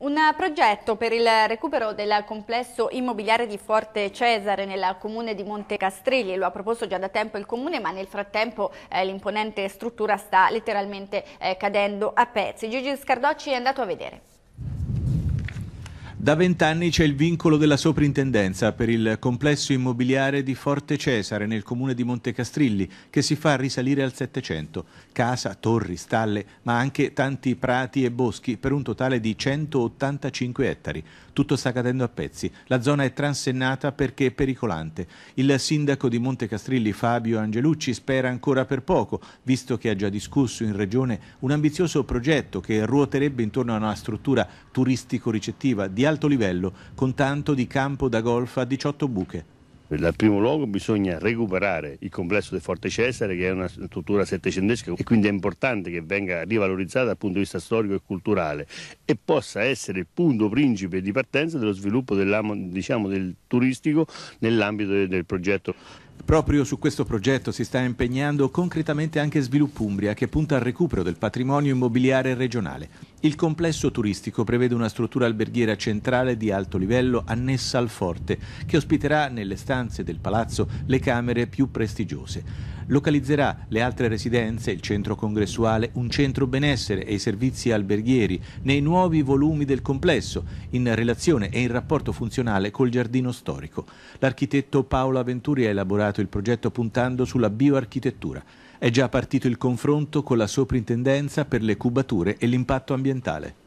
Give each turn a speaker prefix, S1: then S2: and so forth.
S1: Un progetto per il recupero del complesso immobiliare di Forte Cesare nel comune di Monte Castrilli lo ha proposto già da tempo il comune ma nel frattempo eh, l'imponente struttura sta letteralmente eh, cadendo a pezzi. Gigi Scardocci è andato a vedere.
S2: Da vent'anni c'è il vincolo della soprintendenza per il complesso immobiliare di Forte Cesare nel comune di Montecastrilli che si fa risalire al 700. Casa, torri, stalle, ma anche tanti prati e boschi per un totale di 185 ettari. Tutto sta cadendo a pezzi. La zona è transennata perché è pericolante. Il sindaco di Montecastrilli Fabio Angelucci spera ancora per poco, visto che ha già discusso in regione un ambizioso progetto che ruoterebbe intorno a una struttura turistico-ricettiva di alto livello, con tanto di campo da golf a 18 buche.
S3: Nel primo luogo bisogna recuperare il complesso del Forte Cesare che è una struttura settecentesca e quindi è importante che venga rivalorizzata dal punto di vista storico e culturale e possa essere il punto principe di partenza dello sviluppo diciamo, del turistico nell'ambito del, del progetto. Proprio su questo progetto si sta impegnando concretamente
S2: anche Sviluppo Umbria, che punta al recupero del patrimonio immobiliare regionale. Il complesso turistico prevede una struttura alberghiera centrale di alto livello annessa al forte, che ospiterà nelle stanze del palazzo le camere più prestigiose localizzerà le altre residenze, il centro congressuale, un centro benessere e i servizi alberghieri nei nuovi volumi del complesso, in relazione e in rapporto funzionale col giardino storico. L'architetto Paolo Aventuri ha elaborato il progetto puntando sulla bioarchitettura. È già partito il confronto con la Soprintendenza per le cubature e l'impatto ambientale.